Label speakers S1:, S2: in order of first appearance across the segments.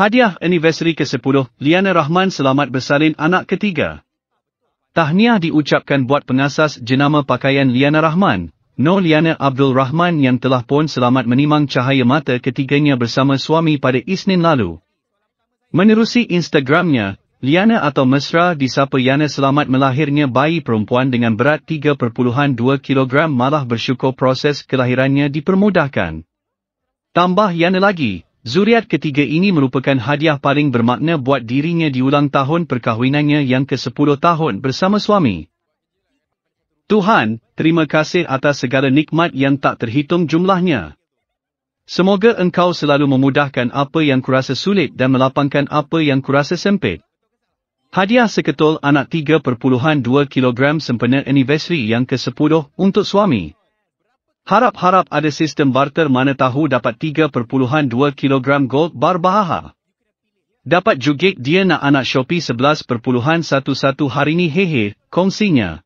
S1: Hadiah anniversary ke-10, Liana Rahman selamat bersalin anak ketiga. Tahniah diucapkan buat pengasas jenama pakaian Liana Rahman, No Liana Abdul Rahman yang telah pun selamat menimang cahaya mata ketiganya bersama suami pada Isnin lalu. Menerusi Instagramnya, Liana atau Mesra disapa Yana selamat melahirnya bayi perempuan dengan berat 3.2 kg malah bersyukur proses kelahirannya dipermudahkan. Tambah Yana lagi, Zuriat ketiga ini merupakan hadiah paling bermakna buat dirinya di ulang tahun perkahwinannya yang ke-10 tahun bersama suami. Tuhan, terima kasih atas segala nikmat yang tak terhitung jumlahnya. Semoga engkau selalu memudahkan apa yang kurasa sulit dan melapangkan apa yang kurasa sempit. Hadiah seketul anak 3.2 kg sempena anniversary yang ke-10 untuk suami. Harap-harap ada sistem barter mana tahu dapat 3.2 kg gold bar bahaha. Dapat juga dia nak anak Shopee 11.11 hari ni hehe, kongsinya.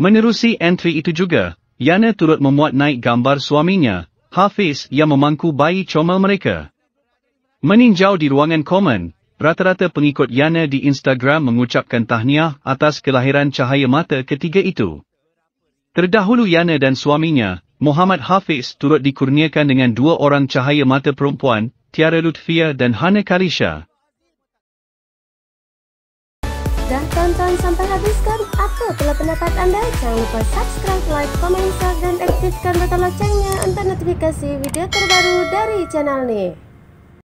S1: Menerusi entry itu juga, Yana turut memuat naik gambar suaminya, Hafiz yang memangku bayi comel mereka. Meninjau di ruangan komen, rata-rata pengikut Yana di Instagram mengucapkan tahniah atas kelahiran cahaya mata ketiga itu. Terdahulu Yana dan suaminya, Muhammad Hafiz turut dikurniakan dengan dua orang cahaya mata perempuan, Tiara Lutfia dan Hana Karisha. Dah tonton sampai habis kan? Apa pula pendapat anda? Jangan lupa subscribe, like, komen, share dan aktifkan butang loncengnya untuk notifikasi video terbaru dari channel ni.